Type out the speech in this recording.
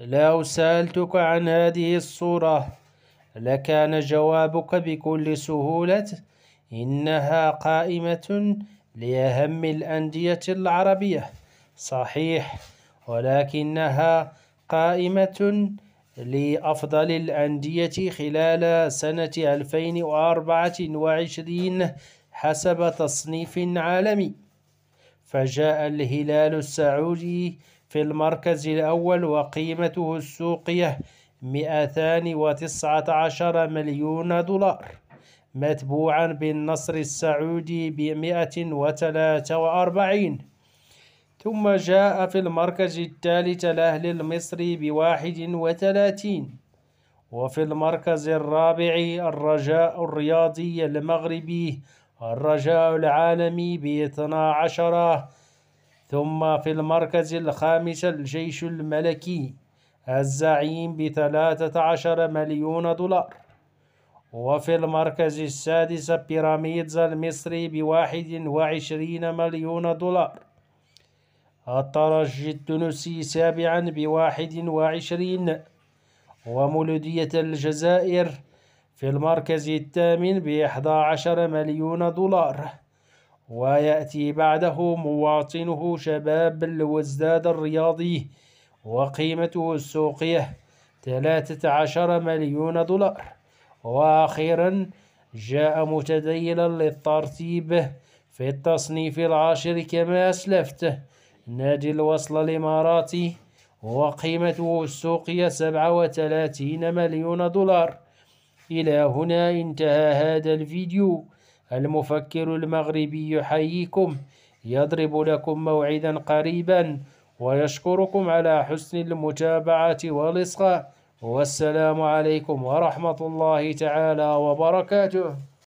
لو سألتك عن هذه الصورة لكان جوابك بكل سهولة إنها قائمة لأهم الأندية العربية صحيح ولكنها قائمة لأفضل الأندية خلال سنة 2024 حسب تصنيف عالمي فجاء الهلال السعودي في المركز الأول وقيمته السوقية 219 مليون دولار متبوعا بالنصر السعودي ب 143 ثم جاء في المركز الثالث الأهل المصري ب 31 وفي المركز الرابع الرجاء الرياضي المغربي الرجاء العالمي ب 12 ثم في المركز الخامس الجيش الملكي الزعيم بثلاثة عشر مليون دولار وفي المركز السادس بيراميدز المصري بواحد وعشرين مليون دولار الترجي التونسي سابعا بواحد وعشرين ومولودية الجزائر في المركز الثامن بإحدى عشر مليون دولار ويأتي بعده مواطنه شباب الوزداد الرياضي وقيمته السوقية 13 مليون دولار وأخيرا جاء متدينا للترتيب في التصنيف العاشر كما أسلفت نادي الوصل الإماراتي وقيمته السوقية 37 مليون دولار إلى هنا انتهى هذا الفيديو المفكر المغربي يحييكم يضرب لكم موعدا قريبا ويشكركم على حسن المتابعة والإصغاء والسلام عليكم ورحمة الله تعالى وبركاته